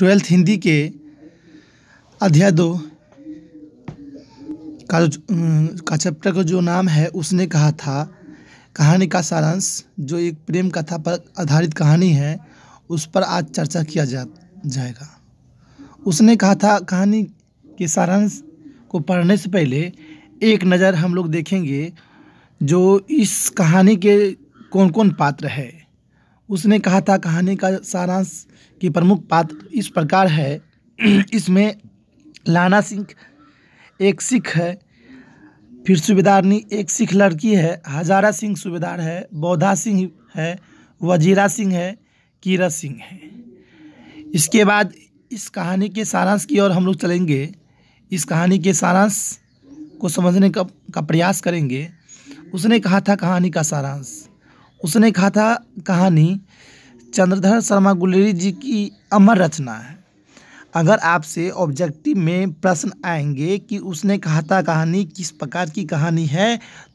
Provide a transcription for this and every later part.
twelfth Hindi के अध्याय दो का का चैप्टर का जो नाम है उसने कहा था कहानी का सारांश जो एक प्रेम कथा पर आधारित कहानी है उस पर आज चर्चा किया जा जाएगा उसने कहा था कहानी के सारांश को पढ़ने से पहले एक नज़र हम लोग देखेंगे जो इस कहानी के कौन कौन पात्र है उसने कहा था कहानी का सारांश की प्रमुख पात्र इस प्रकार है इसमें लाना सिंह एक सिख है फिर सूबेदारनी एक सिख लड़की है हजारा सिंह सूबेदार है बौधा सिंह है वजीरा सिंह है कीरा सिंह है इसके बाद इस कहानी के सारांश की ओर हम लोग चलेंगे इस कहानी के सारांश को समझने का, का प्रयास करेंगे उसने कहा था कहानी का सारांश उसने कहा था कहानी चंद्रधर शर्मा गुलेरी जी की अमर रचना है अगर आपसे ऑब्जेक्टिव में प्रश्न आएंगे कि उसने कहा था कहानी किस प्रकार की कहानी है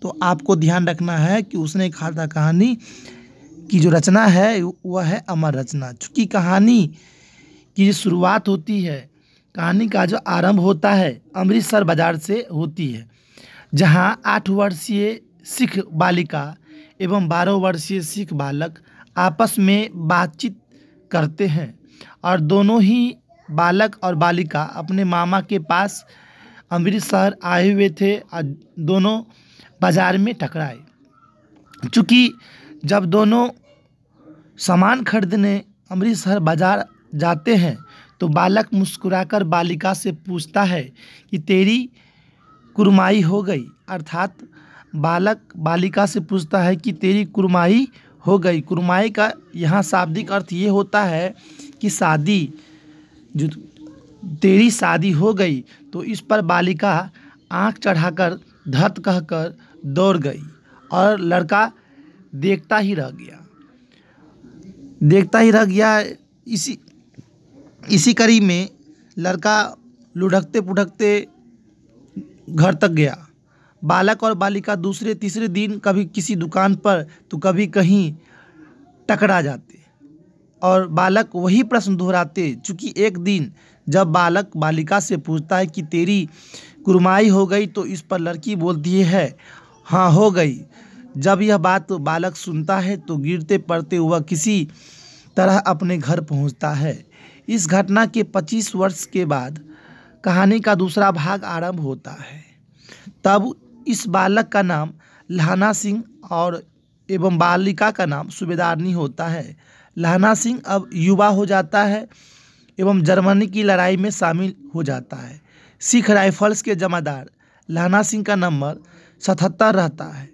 तो आपको ध्यान रखना है कि उसने कहा था कहानी की जो रचना है वह है अमर रचना चूँकि कहानी की जो शुरुआत होती है कहानी का जो आरंभ होता है अमृतसर बाजार से होती है जहाँ आठ वर्षीय सिख बालिका एवं बारह वर्षीय सिख बालक आपस में बातचीत करते हैं और दोनों ही बालक और बालिका अपने मामा के पास अमृतसर आए हुए थे और दोनों बाज़ार में टकराए चूँकि जब दोनों सामान खरीदने अमृतसर बाज़ार जाते हैं तो बालक मुस्कुराकर बालिका से पूछता है कि तेरी कुरमाई हो गई अर्थात बालक बालिका से पूछता है कि तेरी कुरमाई हो गई कुरमाई का यहाँ शाब्दिक अर्थ ये होता है कि शादी जो तेरी शादी हो गई तो इस पर बालिका आँख चढ़ाकर धत कहकर दौड़ गई और लड़का देखता ही रह गया देखता ही रह गया इसी इसी कड़ी में लड़का लुढ़कते पुढ़कते घर तक गया बालक और बालिका दूसरे तीसरे दिन कभी किसी दुकान पर तो कभी कहीं टकरा जाते और बालक वही प्रश्न दोहराते चूँकि एक दिन जब बालक बालिका से पूछता है कि तेरी कुरमाई हो गई तो इस पर लड़की बोलती है हाँ हो गई जब यह बात बालक सुनता है तो गिरते पड़ते हुआ किसी तरह अपने घर पहुंचता है इस घटना के 25 वर्ष के बाद कहानी का दूसरा भाग आरंभ होता है तब इस बालक का नाम लहना सिंह और एवं बालिका का नाम सूबेदारनी होता है लहना सिंह अब युवा हो जाता है एवं जर्मनी की लड़ाई में शामिल हो जाता है सिख राइफल्स के जमादार लहना सिंह का नंबर सतहत्तर रहता है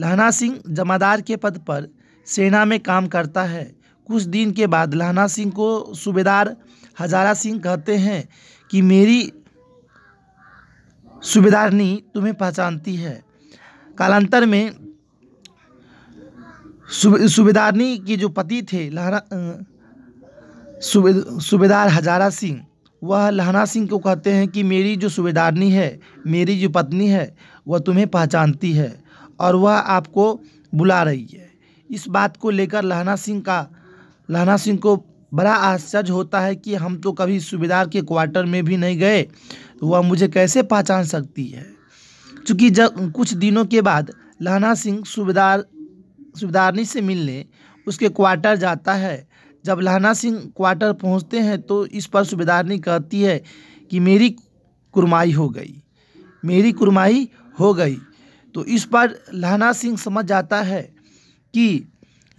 लहना सिंह जमादार के पद पर सेना में काम करता है कुछ दिन के बाद लहना सिंह को सूबेदार हजारा सिंह कहते हैं कि मेरी सुबेदारनी तुम्हें पहचानती है कालांतर में सुबेदारनी के जो पति थे लहरा सुबेदार हजारा सिंह वह लहना सिंह को कहते हैं कि मेरी जो सुबेदारनी है मेरी जो पत्नी है वह तुम्हें पहचानती है और वह आपको बुला रही है इस बात को लेकर लहना सिंह का लहना सिंह को बड़ा आश्चर्य होता है कि हम तो कभी सुबेदार के क्वार्टर में भी नहीं गए तो वह मुझे कैसे पहचान सकती है चूँकि जब कुछ दिनों के बाद लहना सिंह सूबेदार सूबेदारनी से मिलने उसके क्वार्टर जाता है जब लहना सिंह क्वार्टर पहुंचते हैं तो इस पर सूबेदारनी कहती है कि मेरी कुरमाई हो गई मेरी कुरमाई हो गई तो इस पर लहना सिंह समझ जाता है कि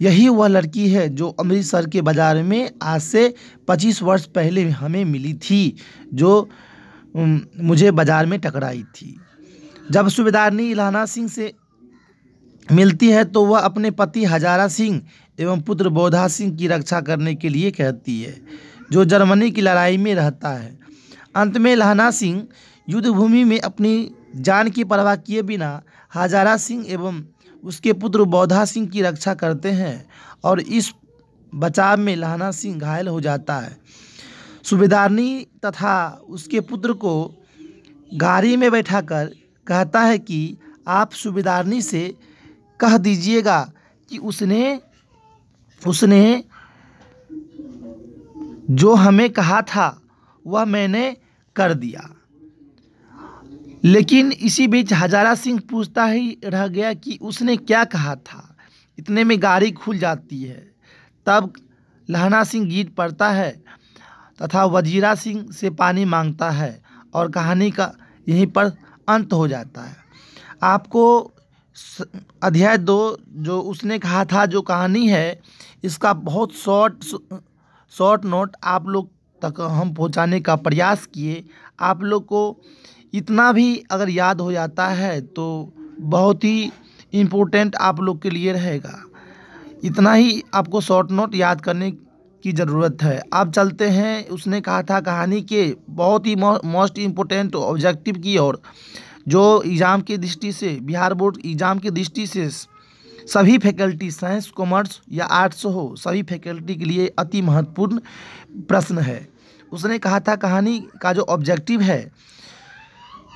यही वह लड़की है जो अमृतसर के बाज़ार में आज से 25 वर्ष पहले हमें मिली थी जो मुझे बाज़ार में टकराई थी जब सूबेदारनी इलाना सिंह से मिलती है तो वह अपने पति हजारा सिंह एवं पुत्र बोधा सिंह की रक्षा करने के लिए कहती है जो जर्मनी की लड़ाई में रहता है अंत में लहना सिंह युद्धभूमि में अपनी जान की परवाह किए बिना हजारा सिंह एवं उसके पुत्र बौधा सिंह की रक्षा करते हैं और इस बचाव में लहना सिंह घायल हो जाता है सुबेदारनी तथा उसके पुत्र को गाड़ी में बैठाकर कहता है कि आप सुबेदारनी से कह दीजिएगा कि उसने उसने जो हमें कहा था वह मैंने कर दिया लेकिन इसी बीच हजारा सिंह पूछता ही रह गया कि उसने क्या कहा था इतने में गाड़ी खुल जाती है तब लहना सिंह गीत पड़ता है तथा वजीरा सिंह से पानी मांगता है और कहानी का यहीं पर अंत हो जाता है आपको अध्याय दो जो उसने कहा था जो कहानी है इसका बहुत शॉर्ट शॉर्ट नोट आप लोग तक हम पहुंचाने का प्रयास किए आप लोग को इतना भी अगर याद हो जाता है तो बहुत ही इम्पोर्टेंट आप लोग के लिए रहेगा इतना ही आपको शॉर्ट नोट याद करने की ज़रूरत है आप चलते हैं उसने कहा था कहानी के बहुत ही मोस्ट इम्पोर्टेंट ऑब्जेक्टिव की ओर जो एग्ज़ाम की दृष्टि से बिहार बोर्ड एग्ज़ाम की दृष्टि से सभी फैकल्टी साइंस कॉमर्स या आर्ट्स हो सभी फैकल्टी के लिए अति महत्वपूर्ण प्रश्न है उसने कहा था कहानी का जो ऑब्जेक्टिव है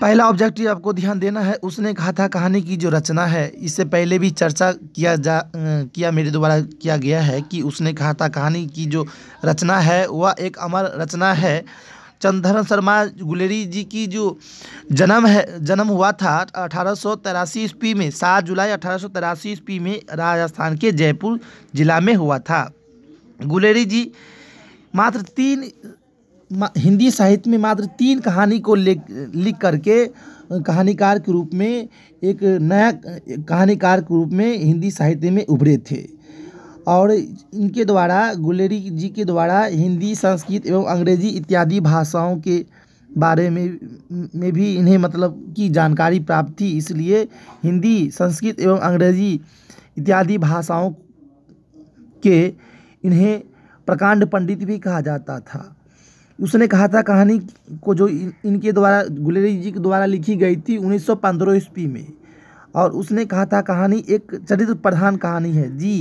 पहला ऑब्जेक्टिव आपको ध्यान देना है उसने कहा था कहानी की जो रचना है इससे पहले भी चर्चा किया जा किया मेरे द्वारा किया गया है कि उसने कहा था कहानी की जो रचना है वह एक अमर रचना है चंद्रन शर्मा गुलेरी जी की जो जन्म है जन्म हुआ था अठारह सौ तिरासी ईस्वी में सात जुलाई अठारह सौ तिरासी ईस्वी में राजस्थान के जयपुर जिला में हुआ था गुलेरी जी मात्र तीन हिंदी साहित्य में मात्र तीन कहानी को ले लिख करके कहानीकार के रूप में एक नया कहानीकार के रूप में हिंदी साहित्य में उभरे थे और इनके द्वारा गुलेरी जी के द्वारा हिंदी संस्कृत एवं अंग्रेजी इत्यादि भाषाओं के बारे में में भी इन्हें मतलब की जानकारी प्राप्त थी इसलिए हिंदी संस्कृत एवं अंग्रेजी इत्यादि भाषाओं के इन्हें प्रकांड पंडित भी कहा जाता था उसने कहा था कहानी को जो इन, इनके द्वारा गुलेरी जी के द्वारा लिखी गई थी उन्नीस सौ पंद्रह ईस्वी में और उसने कहा था कहानी एक चरित्र प्रधान कहानी है जी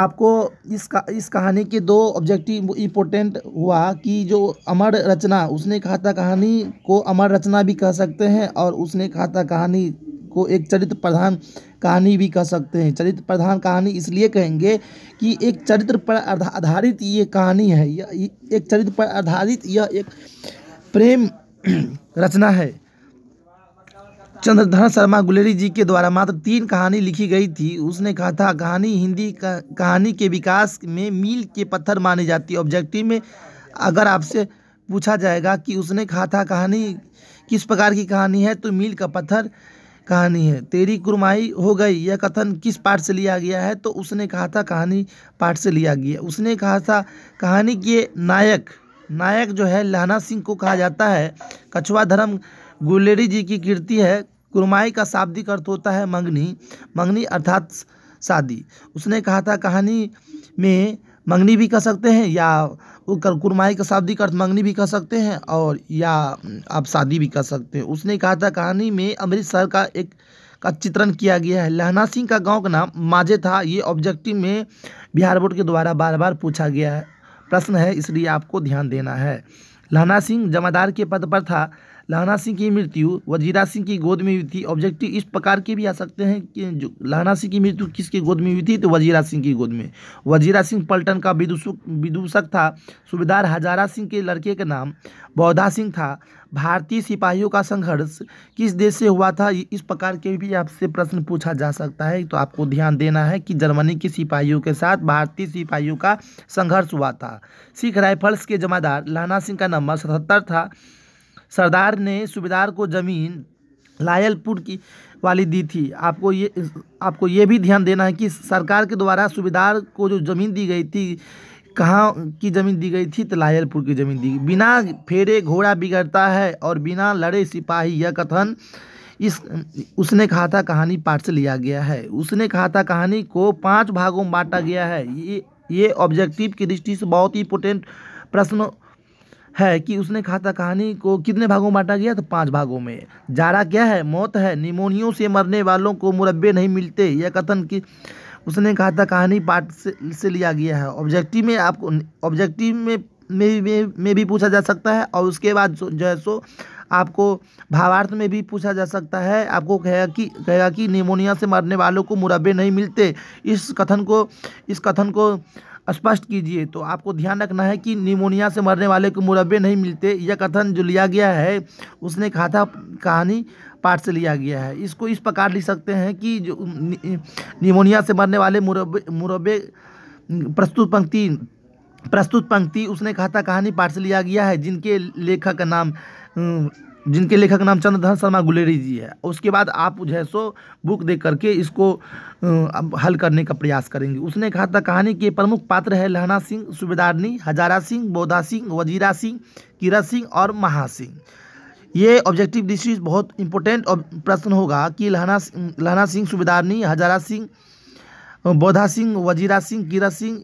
आपको इस का, इस कहानी के दो ऑब्जेक्टिव इम्पोर्टेंट हुआ कि जो अमर रचना उसने कहा था कहानी को अमर रचना भी कह सकते हैं और उसने कहा था कहानी को एक चरित्र प्रधान कहानी भी कह सकते हैं चरित्र प्रधान कहानी इसलिए कहेंगे कि एक चरित्र पर आधारित ये कहानी है यह एक चरित्र पर आधारित यह एक प्रेम रचना है चंद्रधर शर्मा गुलेरी जी के द्वारा मात्र तीन कहानी लिखी गई थी उसने कहा था कहानी हिंदी का, कहानी के विकास में मील के पत्थर मानी जाती है ऑब्जेक्टिव में अगर आपसे पूछा जाएगा कि उसने कहा था कहानी किस प्रकार की कहानी है तो मील का पत्थर कहानी है तेरी कुरमाई हो गई यह कथन किस पाठ से लिया गया है तो उसने कहा था कहानी पाठ से लिया गया उसने कहा था कहानी के नायक नायक जो है लहना सिंह को कहा जाता है कछुआ धर्म गुलेरी जी की कीर्ति है कुरमाई का शाब्दिक अर्थ होता है मंगनी मंगनी अर्थात शादी उसने कहा था कहानी में मंगनी भी कह सकते हैं या वो कुरमाई का शाब्दिक अर्थ मंगनी भी कह सकते हैं और या आप शादी भी कह सकते हैं उसने कहा था कहानी में अमृतसर का एक का चित्रण किया गया है लहना सिंह का गांव का नाम माजे था ये ऑब्जेक्टिव में बिहार बोर्ड के द्वारा बार बार पूछा गया है प्रश्न है इसलिए आपको ध्यान देना है लहना सिंह जमादार के पद पर था लाहना सिंह की मृत्यु वजीरा सिंह की गोद में हुई थी ऑब्जेक्टिव इस प्रकार के भी आ सकते हैं कि जो लाहना सिंह की मृत्यु किसकी गोद में हुई थी तो वजीरा सिंह की गोद में वजीरा सिंह पलटन का विदूषक विदूषक था सूबेदार हजारा सिंह के लड़के का नाम बौधा सिंह था भारतीय सिपाहियों का संघर्ष किस देश से हुआ था इस प्रकार के भी आपसे प्रश्न पूछा जा सकता है तो आपको ध्यान देना है कि जर्मनी के सिपाहियों के साथ भारतीय सिपाहियों का संघर्ष हुआ था सिख राइफल्स के जमादार लाना सिंह का नंबर सतहत्तर था सरदार ने सूबेदार को ज़मीन लायलपुर की वाली दी थी आपको ये आपको ये भी ध्यान देना है कि सरकार के द्वारा सूबेदार को जो ज़मीन दी गई थी कहाँ की ज़मीन दी गई थी तो लायलपुर की ज़मीन दी गई बिना फेरे घोड़ा बिगड़ता है और बिना लड़े सिपाही यह कथन इस उसने कहा था कहानी पाठ से लिया गया है उसने कहा था कहानी को पांच भागों में बांटा गया है ये ये ऑब्जेक्टिव की दृष्टि से बहुत ही इंपोर्टेंट प्रश्न है कि उसने खाता कहानी को कितने भागों में बांटा गया तो पांच भागों में जारा क्या है मौत है निमोनियों से मरने वालों को मुरब्बे नहीं मिलते यह कथन की उसने खाता कहानी पार्ट से, से लिया गया है ऑब्जेक्टिव में आपको ऑब्जेक्टिव में में भी में भी पूछा जा सकता है और उसके बाद जो है सो आपको भावार्थ में भी पूछा जा सकता है आपको कहेगा कि कहेगा कि निमोनिया से मरने वालों को मुरब्बे नहीं मिलते इस कथन को इस कथन को स्पष्ट कीजिए तो आपको ध्यान रखना है कि निमोनिया से मरने वाले को मुरबे नहीं मिलते यह कथन जो लिया गया है उसने कहा था कहानी पाठ से लिया गया है इसको इस प्रकार लिख सकते हैं कि जो निमोनिया से मरने वाले मुरबे मुरबे प्रस्तुत पंक्ति प्रस्तुत पंक्ति उसने कहा था कहानी पाठ से लिया गया है जिनके लेखक का नाम जिनके लेखक नाम चंद्रधर शर्मा गुलेरी जी है उसके बाद आप जो है सो बुक दे करके इसको अब हल करने का प्रयास करेंगे उसने कहा था कहानी के प्रमुख पात्र है लहना सिंह सुबेदारनी हजारा सिंह बोधा सिंह वजीरा सिंह किरत सिंह और महा सिंह ये ऑब्जेक्टिव इज बहुत इंपॉर्टेंट प्रश्न होगा कि लहना लहना सिंह सुबेदारनी हजारा सिंह बोधा सिंह वजीरा सिंह किरत सिंह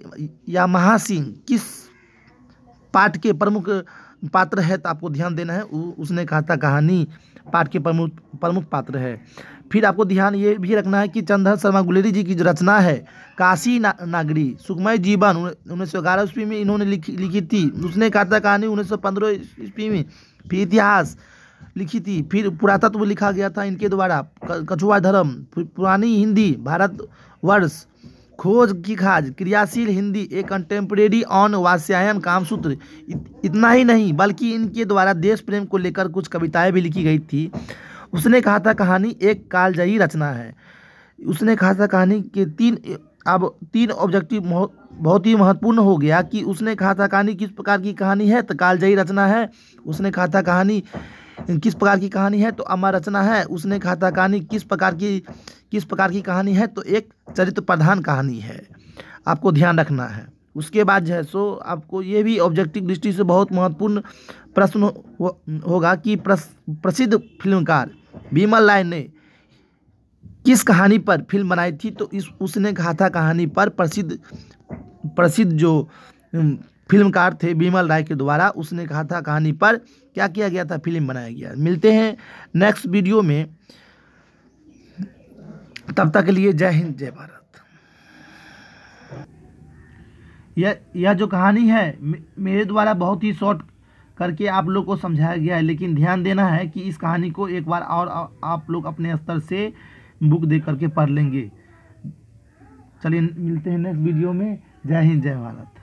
या महा सिंह किस पाठ के प्रमुख पात्र है तो आपको ध्यान देना है उ, उसने कहा था कहानी पाठ के प्रमुख प्रमुख पात्र है फिर आपको ध्यान ये भी रखना है कि चंद्र शर्मा गुलेरी जी की जो रचना है काशी ना, नागरी सुखमय जीवन उन्नीस सौ ग्यारह ईस्वी में इन्होंने लिखी लिखी थी उसने कहा था कहानी उन्नीस सौ पंद्रह ईस्वी में फिर इतिहास लिखी थी फिर पुरातत्व लिखा गया था इनके द्वारा कछुआ धर्म पुरानी हिंदी भारत वर्ष खोज की खाज क्रियाशील हिंदी एक कंटेम्प्रेरी ऑन वास्यायन कामसूत्र इतना ही नहीं बल्कि इनके द्वारा देश प्रेम को लेकर कुछ कविताएं भी लिखी गई थी उसने कहा था कहानी एक कालजयी रचना है उसने कहा था कहानी के तीन अब तीन ऑब्जेक्टिव बहुत ही महत्वपूर्ण हो गया कि उसने कहा था कहानी किस प्रकार की कहानी है तो कालजयी रचना है उसने कहा था कहानी किस प्रकार की कहानी है तो अमर रचना है उसने कहा था कहानी किस प्रकार की किस प्रकार की कहानी है तो एक चरित्र प्रधान कहानी है आपको ध्यान रखना है उसके बाद जो है सो आपको ये भी ऑब्जेक्टिव दृष्टि से बहुत महत्वपूर्ण प्रश्न हो, होगा कि प्रस, प्रसिद्ध फिल्मकार बीमल राय ने किस कहानी पर फिल्म बनाई थी तो इस उसने कहा था कहानी पर प्रसिद्ध प्रसिद्ध जो फिल्मकार थे बीमल राय के द्वारा उसने कहा था कहानी पर क्या किया गया था फिल्म बनाया गया मिलते हैं नेक्स्ट वीडियो में तब तक के लिए जय हिंद जय भारत यह यह जो कहानी है मेरे द्वारा बहुत ही शॉर्ट करके आप लोग को समझाया गया है लेकिन ध्यान देना है कि इस कहानी को एक बार और आप लोग अपने स्तर से बुक दे करके पढ़ लेंगे चलिए मिलते हैं नेक्स्ट वीडियो में जय हिंद जय भारत